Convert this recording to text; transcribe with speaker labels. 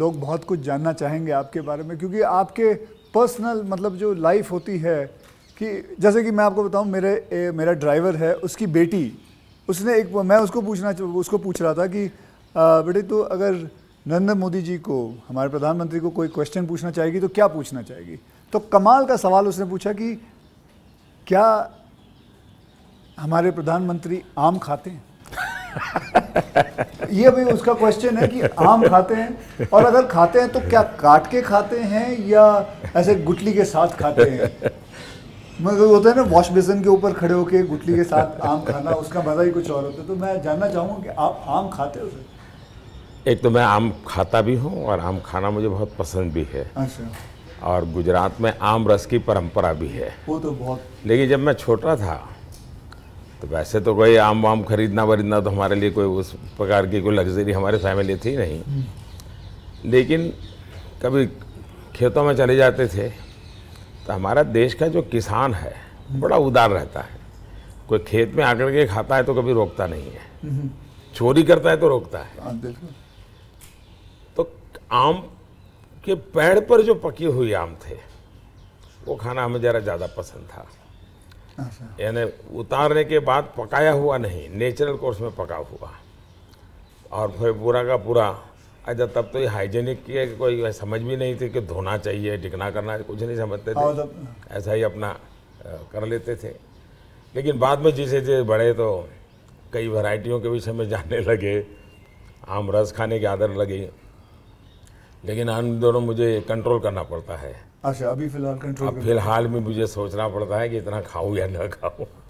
Speaker 1: लोग बहुत कुछ जानना चाहेंगे आपके बारे में क्योंकि आपके पर्सनल मतलब जो लाइफ होती है कि जैसे कि मैं आपको बताऊं मेरे ए, मेरा ड्राइवर है उसकी बेटी उसने एक मैं उसको पूछना उसको पूछ रहा था कि बेटे तो अगर नरेंद्र मोदी जी को हमारे प्रधानमंत्री को कोई क्वेश्चन पूछना चाहेगी तो क्या पूछना चाहेगी तो कमाल का सवाल उसने पूछा कि क्या हमारे प्रधानमंत्री आम खाते हैं ये भी उसका क्वेश्चन है कि आम खाते हैं और अगर खाते हैं तो क्या काट के खाते हैं या ऐसे गुटली के साथ खाते हैं मतलब होता है ना वॉश बेसन के ऊपर खड़े होके गुटली के साथ आम खाना उसका मज़ा ही कुछ और होता है तो मैं जानना चाहूँगा कि आप आम खाते हो
Speaker 2: एक तो मैं आम खाता भी हूँ और आम खाना मुझे बहुत पसंद भी है अच्छा और गुजरात में आम रस की परंपरा भी है वो
Speaker 1: तो बहुत
Speaker 2: लेकिन जब मैं छोटा था तो वैसे तो कोई आम वाम खरीदना वरीदना तो हमारे लिए कोई उस प्रकार की कोई लग्जरी हमारे फैमिली थी नहीं लेकिन कभी खेतों में चले जाते थे तो हमारा देश का जो किसान है बड़ा उदार रहता है कोई खेत में आकर के खाता है तो कभी रोकता नहीं है चोरी करता है तो रोकता है हाँ, तो आम के पेड़ पर जो पके हुए आम थे वो खाना हमें ज़रा ज़्यादा पसंद था यानी उतारने के बाद पकाया हुआ नहीं नेचुरल कोर्स में पका हुआ और फिर पूरा का पूरा अच्छा तब तो ये हाइजेनिक की कोई समझ भी नहीं थी कि धोना चाहिए टिकना करना कुछ नहीं समझते थे तो- ऐसा ही अपना कर लेते थे लेकिन बाद में जैसे जैसे बढ़े तो कई वैरायटियों के विषय में जानने लगे आम रस खाने की आदत लगी लेकिन हम दोनों मुझे कंट्रोल करना पड़ता है
Speaker 1: अच्छा अभी फिलहाल कंट्रोल फिलहाल
Speaker 2: में मुझे सोचना पड़ता है कि इतना खाऊं या ना खाऊं